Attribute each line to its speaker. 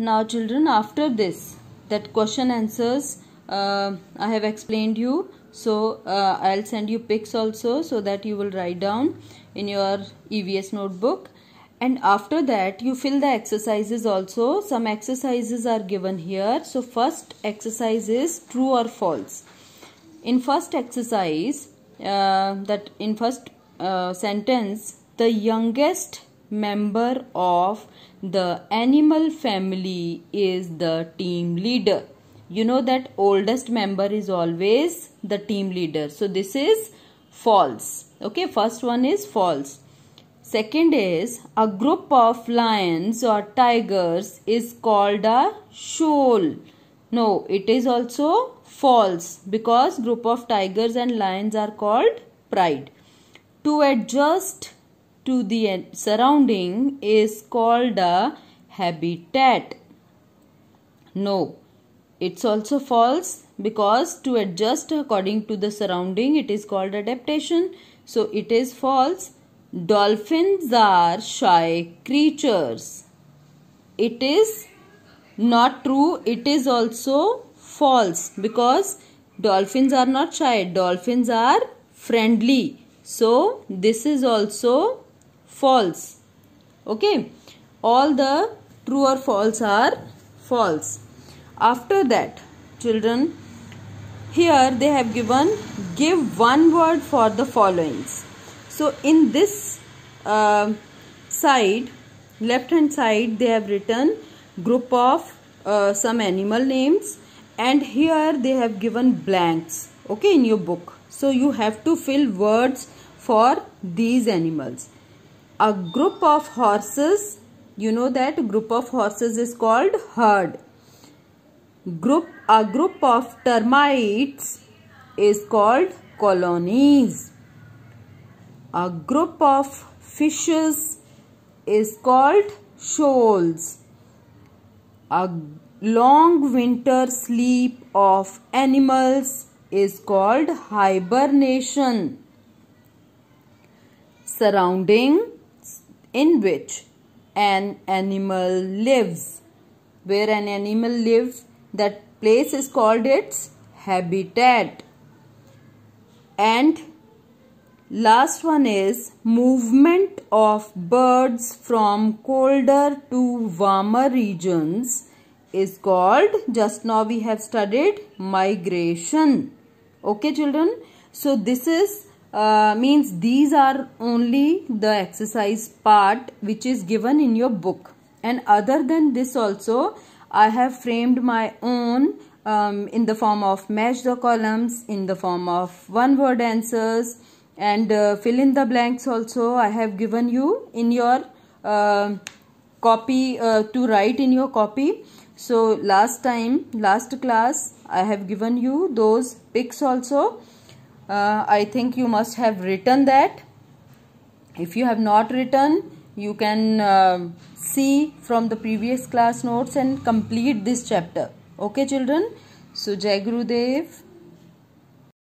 Speaker 1: Now children after this that question answers uh, I have explained you so uh, I'll send you pics also so that you will write down in your EVS notebook and after that you fill the exercises also some exercises are given here so first exercise is true or false in first exercise uh, that in first uh, sentence the youngest member of the animal family is the team leader you know that oldest member is always the team leader so this is false okay first one is false second is a group of lions or tigers is called a shoal no it is also false because group of tigers and lions are called pride to adjust to the surrounding is called a habitat. No, it's also false because to adjust according to the surrounding it is called adaptation. So it is false. Dolphins are shy creatures. It is not true. It is also false because dolphins are not shy. Dolphins are friendly. So this is also false okay all the true or false are false after that children here they have given give one word for the followings so in this uh, side left hand side they have written group of uh, some animal names and here they have given blanks okay in your book so you have to fill words for these animals a group of horses you know that group of horses is called herd group a group of termites is called colonies a group of fishes is called shoals a long winter sleep of animals is called hibernation surrounding in which an animal lives. Where an animal lives, that place is called its habitat. And last one is movement of birds from colder to warmer regions is called, just now we have studied migration. Okay children, so this is uh, means these are only the exercise part which is given in your book and other than this also I have framed my own um, in the form of match the columns in the form of one word answers and uh, fill in the blanks also I have given you in your um, uh, copy to write in your copy so last time last class I have given you those pics also uh, I think you must have written that if you have not written you can uh, see from the previous class notes and complete this chapter okay children so Jai Gurudev